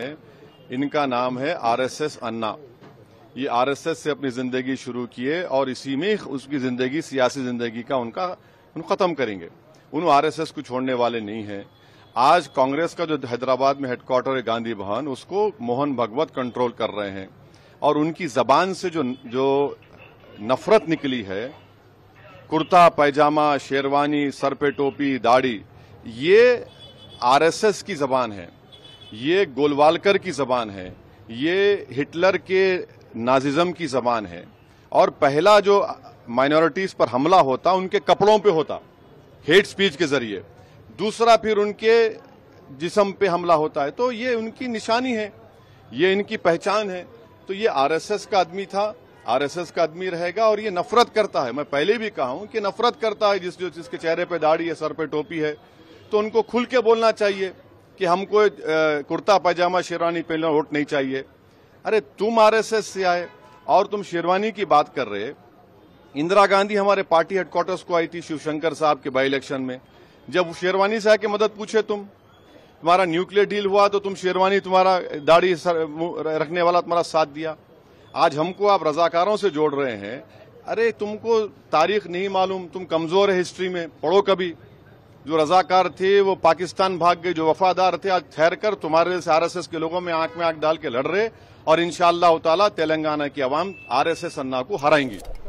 इनका नाम है आरएसएस अन्ना ये आरएसएस से अपनी जिंदगी शुरू किए और इसी में उसकी जिंदगी सियासी जिंदगी का उनका उन खत्म करेंगे उन आरएसएस को छोड़ने वाले नहीं है आज कांग्रेस का जो हैदराबाद में हेडक्वार्टर है गांधी भवन उसको मोहन भगवत कंट्रोल कर रहे हैं और उनकी जबान से जो जो नफरत निकली है कुर्ता पैजामा शेरवानी सर पे टोपी दाढ़ी ये आरएसएस की जबान है ये गोलवालकर की जबान है ये हिटलर के नाजिज्म की जबान है और पहला जो माइनॉरिटीज पर हमला होता उनके कपड़ों पे होता हेट स्पीच के जरिए दूसरा फिर उनके जिसम पे हमला होता है तो ये उनकी निशानी है ये इनकी पहचान है तो ये आरएसएस का आदमी था आरएसएस का आदमी रहेगा और ये नफरत करता है मैं पहले भी कहा हूं कि नफरत करता है जिस जो जिसके चेहरे पे दाढ़ी है सर पे टोपी है तो उनको खुल के बोलना चाहिए कि हमको कुर्ता पैजामा शेरवानी पहनना वोट नहीं चाहिए अरे तुम आरएसएस से आए और तुम शेरवानी की बात कर रहे इंदिरा गांधी हमारे पार्टी हेडक्वार्टर्स को आई थी शिवशंकर साहब के बाई इलेक्शन में जब शेरवानी से आके मदद पूछे तुम तुम्हारा न्यूक्लियर डील हुआ तो तुम शेरवानी तुम्हारा दाढ़ी रखने वाला तुम्हारा साथ दिया आज हमको आप रजाकारों से जोड़ रहे हैं अरे तुमको तारीख नहीं मालूम तुम कमजोर है हिस्ट्री में पढ़ो कभी जो रजाकार थे वो पाकिस्तान भाग गए जो वफादार थे आज ठहर कर तुम्हारे जैसे आरएसएस के लोगों में आंख में आंख डाल के लड़ रहे और इन ताला तेलंगाना की आवाम आरएसएस अन्ना को हराएंगी